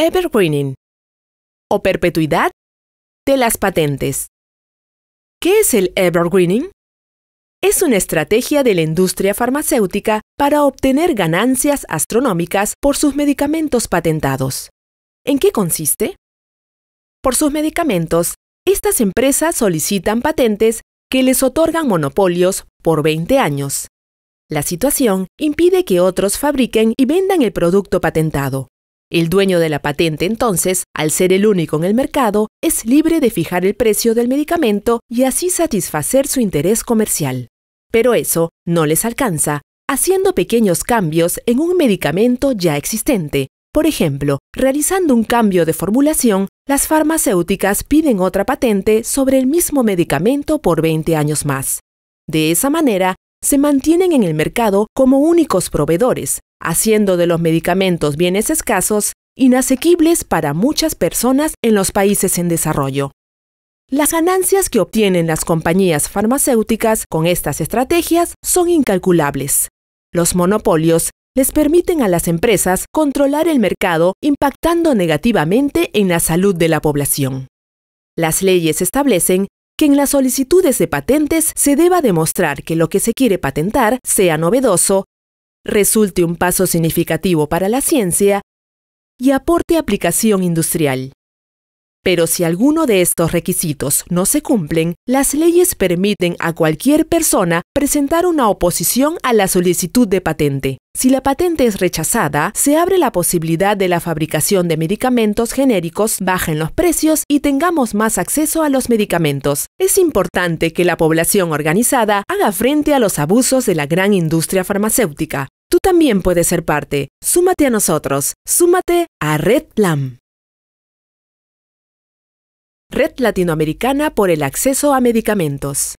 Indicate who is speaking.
Speaker 1: Evergreening o perpetuidad de las patentes. ¿Qué es el evergreening? Es una estrategia de la industria farmacéutica para obtener ganancias astronómicas por sus medicamentos patentados. ¿En qué consiste? Por sus medicamentos, estas empresas solicitan patentes que les otorgan monopolios por 20 años. La situación impide que otros fabriquen y vendan el producto patentado. El dueño de la patente entonces, al ser el único en el mercado, es libre de fijar el precio del medicamento y así satisfacer su interés comercial. Pero eso no les alcanza, haciendo pequeños cambios en un medicamento ya existente. Por ejemplo, realizando un cambio de formulación, las farmacéuticas piden otra patente sobre el mismo medicamento por 20 años más. De esa manera, se mantienen en el mercado como únicos proveedores, haciendo de los medicamentos bienes escasos inasequibles para muchas personas en los países en desarrollo. Las ganancias que obtienen las compañías farmacéuticas con estas estrategias son incalculables. Los monopolios les permiten a las empresas controlar el mercado impactando negativamente en la salud de la población. Las leyes establecen que en las solicitudes de patentes se deba demostrar que lo que se quiere patentar sea novedoso resulte un paso significativo para la ciencia y aporte aplicación industrial. Pero si alguno de estos requisitos no se cumplen, las leyes permiten a cualquier persona presentar una oposición a la solicitud de patente. Si la patente es rechazada, se abre la posibilidad de la fabricación de medicamentos genéricos, bajen los precios y tengamos más acceso a los medicamentos. Es importante que la población organizada haga frente a los abusos de la gran industria farmacéutica. Tú también puedes ser parte. Súmate a nosotros. Súmate a RedLAM! Red Latinoamericana por el Acceso a Medicamentos.